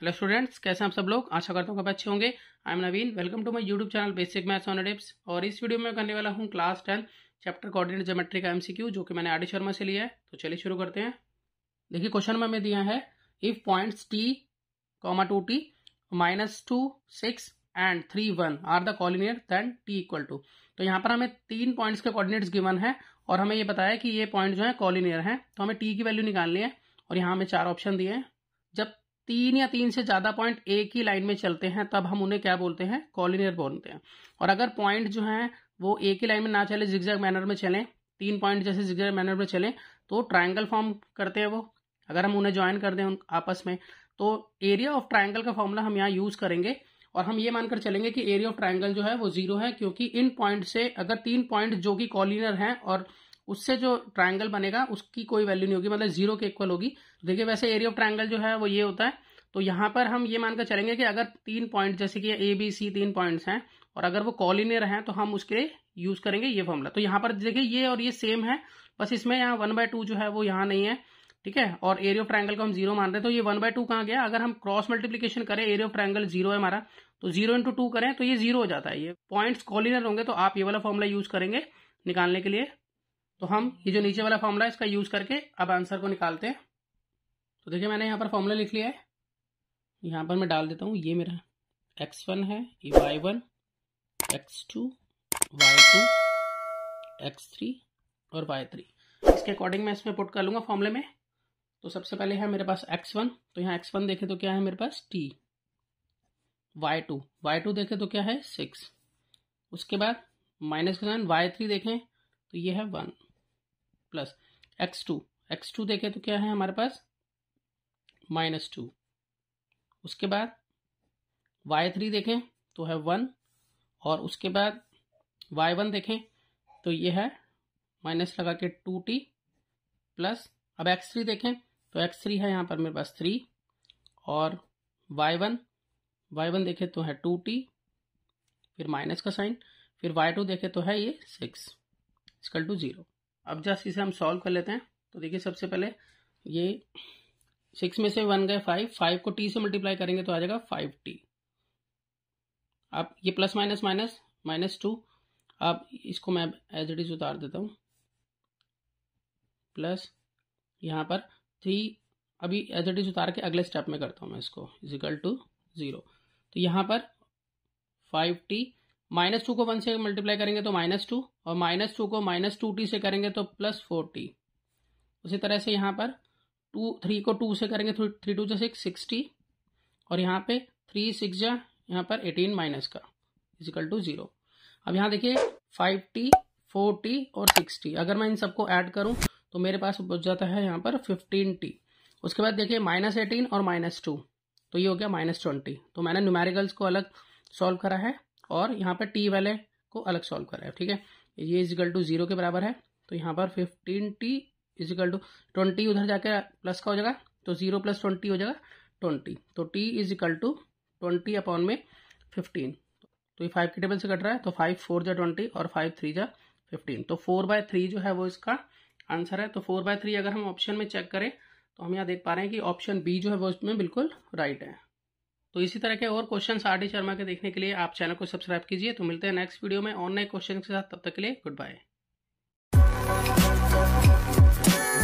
Hello students कैसे हैं आप सब लोग आशा करता हूँ आप अच्छे होंगे I am Naveen welcome to my YouTube channel basic maths on एडिप्स और इस वीडियो में करने वाला हूँ class ten chapter coordinate geometry का एमसीक्यू जो कि मैंने आडी शर्मा से लिया है तो चलिए शुरू करते हैं देखिए क्वेश्चन में हमें दिया है if points T comma two T minus two six and three one are the coordinate then T equal to तो यहाँ पर हमें तीन पॉइंट्स के कोऑर्डिनेट्स गिवन है और हमें ये बताया कि ये पॉइंट जो है कॉलिनियर है तो हमें टी की वैल्यू निकालनी है और यहाँ हमें चार ऑप्शन दिए हैं तीन या तीन से ज्यादा पॉइंट एक ही लाइन में चलते हैं तब हम उन्हें क्या बोलते हैं कॉलिनियर बोलते हैं और अगर पॉइंट जो है वो एक ही लाइन में ना चले जिगजैग मैनर में चले तीन पॉइंट जैसे जिग्जैग मैनर में चले तो ट्राइंगल फॉर्म करते हैं वो अगर हम उन्हें ज्वाइन कर दें आपस में तो एरिया ऑफ ट्राइंगल का फॉर्मूला हम यहाँ यूज करेंगे और हम ये मानकर चलेंगे कि एरिया ऑफ ट्राइंगल जो है वो जीरो है क्योंकि इन पॉइंट से अगर तीन पॉइंट जो कि कॉलिनियर हैं और उससे जो ट्राइंगल बनेगा उसकी कोई वैल्यू नहीं होगी मतलब जीरो के इक्वल होगी देखिए वैसे एरिया ऑफ ट्राइंगल जो है वो ये होता है तो यहां पर हम ये मानकर चलेंगे कि अगर तीन पॉइंट जैसे कि ए बी सी तीन पॉइंट्स हैं और अगर वो कॉलिनियर हैं तो हम उसके यूज करेंगे ये फॉर्मूला तो यहां पर देखिए ये और ये सेम है बस इसमें यहाँ वन बाय टू जो है वो यहाँ नहीं है ठीक है और एरिया ऑफ ट्राइंगल को हम जीरो मान रहे हैं तो ये वन बाय टू कहाँ गया अगर हम क्रॉस मल्टीप्लीकेशन करें एरिया ऑफ ट्राइंगल जीरो है हमारा तो जीरो इंटू टू करें तो ये जीरो हो जाता है ये पॉइंट्स कॉलिनर होंगे तो आप ये वाला फॉर्मूला यूज करेंगे निकालने के लिए तो हम ये जो नीचे वाला फॉर्मूला है इसका यूज करके अब आंसर को निकालते हैं तो देखिए मैंने यहाँ पर फॉर्मूला लिख लिया है यहाँ पर मैं डाल देता हूँ ये मेरा एक्स वन है ये Y one X two Y two X three और वाई थ्री इसके अकॉर्डिंग मैं इसमें पुट कर लूँगा फॉर्मूले में तो सबसे पहले है मेरे पास एक्स वन तो यहाँ एक्स वन देखें तो क्या है मेरे पास T Y two Y two देखें तो क्या है सिक्स उसके बाद माइनस का साइन वाई थ्री देखें तो ये है one plus X two X two देखें तो क्या है हमारे पास माइनस टू उसके बाद वाई थ्री देखें तो है वन और उसके बाद वाई वन देखें तो ये है माइनस लगा के टू टी प्लस अब एक्स थ्री देखें तो एक्स थ्री है यहाँ पर मेरे पास थ्री और वाई वन वाई वन देखें तो है टू टी फिर माइनस का साइन फिर वाई टू देखें तो है ये सिक्स इक्वल टू जीरो अब जैसे इसे हम सॉल्व कर लेते हैं तो देखिए सबसे पहले ये सिक्स में से वन गए फाइव फाइव को टी से मल्टीप्लाई करेंगे तो आ जाएगा फाइव टी आप ये plus minus minus minus two आप इसको मैं एज इट इज उतार देता हूँ प्लस यहाँ पर थ्री अभी एज इट इज उतार के अगले स्टेप में करता हूँ मैं इसको इजिकल टू ज़ीरो तो यहाँ पर फाइव टी माइनस टू को वन से मल्टीप्लाई करेंगे तो माइनस टू और माइनस टू को माइनस टू टी से करेंगे तो प्लस फोर टी उसी तरह से यहाँ पर टू थ्री को टू से करेंगे थ्री टू जै सिक्स सिक्सटी और यहाँ पे थ्री सिक्स जा यहाँ पर एटीन माइनस का इजिकल टू जीरो अब यहाँ देखिए फाइव टी फोर टी और सिक्स टी अगर मैं इन सबको ऐड करूँ तो मेरे पास बच जाता है यहाँ पर फिफ्टीन टी उसके बाद देखिए माइनस एटीन और माइनस टू तो ये हो गया माइनस ट्वेंटी तो मैंने न्यूमेरिकल्स को अलग सॉल्व करा है और यहाँ पर टी वाले को अलग सॉल्व करा है ठीक है ये इजिकल टू जीरो के बराबर है तो यहाँ पर fifteen T equal to twenty उधर जाके प्लस का हो जाएगा तो जीरो प्लस ट्वेंटी हो जाएगा ट्वेंटी तो T is equal to twenty upon में फिफ्टीन तो ये फाइव के टेबल से कट रहा है तो फाइव फोर जा ट्वेंटी और फाइव थ्री जा फिफ्टीन तो फोर बाय थ्री जो है वो इसका आंसर है तो फोर बाय थ्री अगर हम ऑप्शन में चेक करें तो हम यहाँ देख पा रहे हैं कि ऑप्शन बी जो है वो इसमें बिल्कुल राइट है तो इसी तरह के और क्वेश्चन आर डी शर्मा के देखने के लिए आप चैनल को सब्सक्राइब कीजिए तो मिलते हैं नेक्स्ट वीडियो में ऑनलाइन क्वेश्चन के साथ तब तक के लिए गुड बाय Yeah.